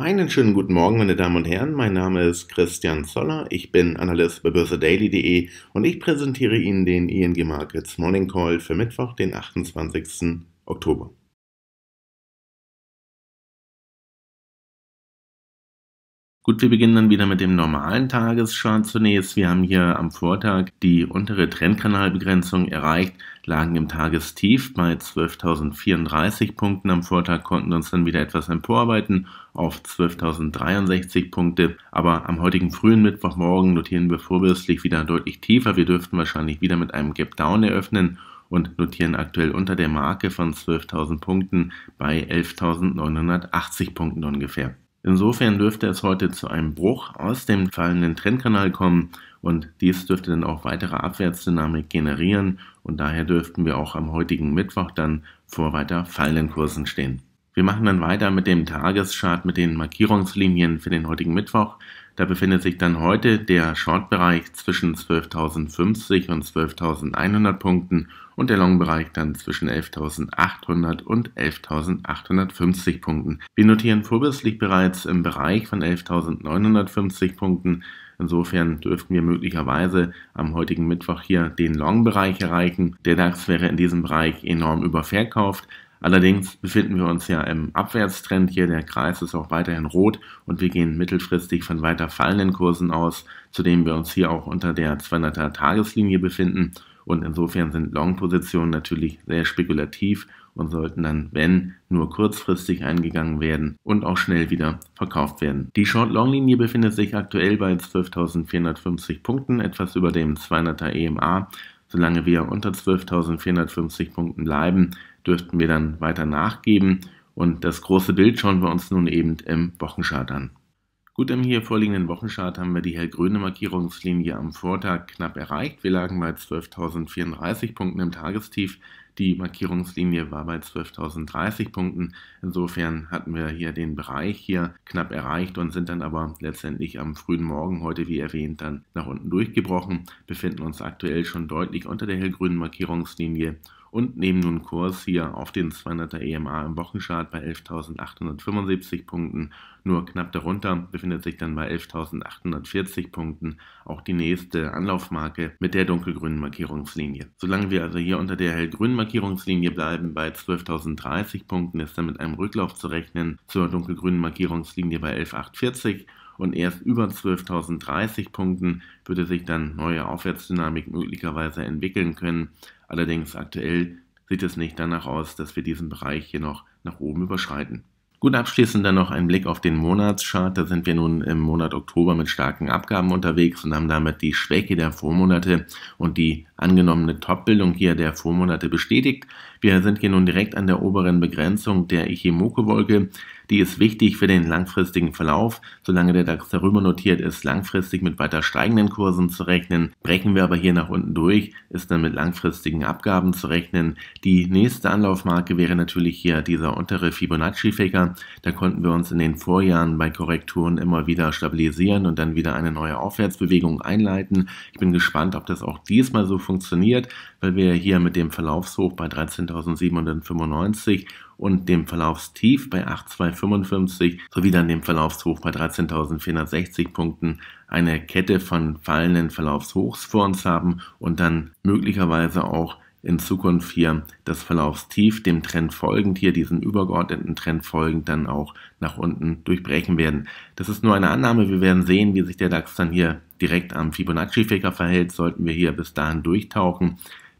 Einen schönen guten Morgen, meine Damen und Herren. Mein Name ist Christian Zoller. Ich bin Analyst bei börsedaily.de und ich präsentiere Ihnen den ING Markets Morning Call für Mittwoch, den 28. Oktober. Gut, wir beginnen dann wieder mit dem normalen Tageschart zunächst. Wir haben hier am Vortag die untere Trendkanalbegrenzung erreicht, lagen im Tagestief bei 12.034 Punkten. Am Vortag konnten uns dann wieder etwas emporarbeiten auf 12.063 Punkte. Aber am heutigen frühen Mittwochmorgen notieren wir vorbürstlich wieder deutlich tiefer. Wir dürften wahrscheinlich wieder mit einem Gap Down eröffnen und notieren aktuell unter der Marke von 12.000 Punkten bei 11.980 Punkten ungefähr. Insofern dürfte es heute zu einem Bruch aus dem fallenden Trendkanal kommen und dies dürfte dann auch weitere Abwärtsdynamik generieren und daher dürften wir auch am heutigen Mittwoch dann vor weiter fallenden Kursen stehen. Wir machen dann weiter mit dem Tageschart mit den Markierungslinien für den heutigen Mittwoch. Da befindet sich dann heute der Short-Bereich zwischen 12.050 und 12.100 Punkten und der Long-Bereich dann zwischen 11.800 und 11.850 Punkten. Wir notieren vorbörslich bereits im Bereich von 11.950 Punkten. Insofern dürften wir möglicherweise am heutigen Mittwoch hier den Long-Bereich erreichen. Der DAX wäre in diesem Bereich enorm überverkauft. Allerdings befinden wir uns ja im Abwärtstrend hier, der Kreis ist auch weiterhin rot und wir gehen mittelfristig von weiter fallenden Kursen aus, zudem wir uns hier auch unter der 200er Tageslinie befinden und insofern sind Long-Positionen natürlich sehr spekulativ und sollten dann, wenn, nur kurzfristig eingegangen werden und auch schnell wieder verkauft werden. Die Short-Long-Linie befindet sich aktuell bei 12.450 Punkten, etwas über dem 200er EMA. Solange wir unter 12.450 Punkten bleiben, dürften wir dann weiter nachgeben. Und das große Bild schauen wir uns nun eben im Wochenchart an. Gut, im hier vorliegenden Wochenchart haben wir die hellgrüne Markierungslinie am Vortag knapp erreicht. Wir lagen bei 12.034 Punkten im Tagestief. Die Markierungslinie war bei 12.030 Punkten. Insofern hatten wir hier den Bereich hier knapp erreicht und sind dann aber letztendlich am frühen Morgen heute, wie erwähnt, dann nach unten durchgebrochen, befinden uns aktuell schon deutlich unter der hellgrünen Markierungslinie und nehmen nun Kurs hier auf den 200er EMA im Wochenchart bei 11.875 Punkten. Nur knapp darunter befindet sich dann bei 11.840 Punkten auch die nächste Anlaufmarke mit der dunkelgrünen Markierungslinie. Solange wir also hier unter der hellgrünen Markierungslinie bleiben bei 12.030 Punkten, ist dann mit einem Rücklauf zu rechnen zur dunkelgrünen Markierungslinie bei 11.840 und erst über 12.030 Punkten würde sich dann neue Aufwärtsdynamik möglicherweise entwickeln können. Allerdings aktuell sieht es nicht danach aus, dass wir diesen Bereich hier noch nach oben überschreiten. Gut abschließend dann noch ein Blick auf den Monatschart. Da sind wir nun im Monat Oktober mit starken Abgaben unterwegs und haben damit die Schwäche der Vormonate und die angenommene Topbildung hier der Vormonate bestätigt. Wir sind hier nun direkt an der oberen Begrenzung der Ichimoku-Wolke. Die ist wichtig für den langfristigen Verlauf. Solange der DAX darüber notiert ist, langfristig mit weiter steigenden Kursen zu rechnen. Brechen wir aber hier nach unten durch, ist dann mit langfristigen Abgaben zu rechnen. Die nächste Anlaufmarke wäre natürlich hier dieser untere Fibonacci-Faker. Da konnten wir uns in den Vorjahren bei Korrekturen immer wieder stabilisieren und dann wieder eine neue Aufwärtsbewegung einleiten. Ich bin gespannt, ob das auch diesmal so funktioniert, weil wir hier mit dem Verlaufshoch bei 13.795 und dem Verlaufstief bei 8,255 sowie dann dem Verlaufshoch bei 13.460 Punkten eine Kette von fallenden Verlaufshochs vor uns haben und dann möglicherweise auch in Zukunft hier das Verlaufstief dem Trend folgend, hier diesen übergeordneten Trend folgend, dann auch nach unten durchbrechen werden. Das ist nur eine Annahme. Wir werden sehen, wie sich der DAX dann hier direkt am Fibonacci-Faker verhält. Sollten wir hier bis dahin durchtauchen,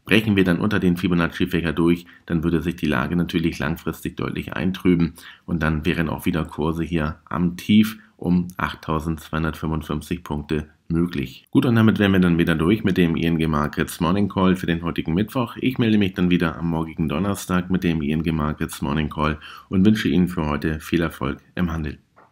Brechen wir dann unter den Fibonacci-Fächer durch, dann würde sich die Lage natürlich langfristig deutlich eintrüben und dann wären auch wieder Kurse hier am Tief um 8255 Punkte möglich. Gut, und damit wären wir dann wieder durch mit dem ING Markets Morning Call für den heutigen Mittwoch. Ich melde mich dann wieder am morgigen Donnerstag mit dem ING Markets Morning Call und wünsche Ihnen für heute viel Erfolg im Handel.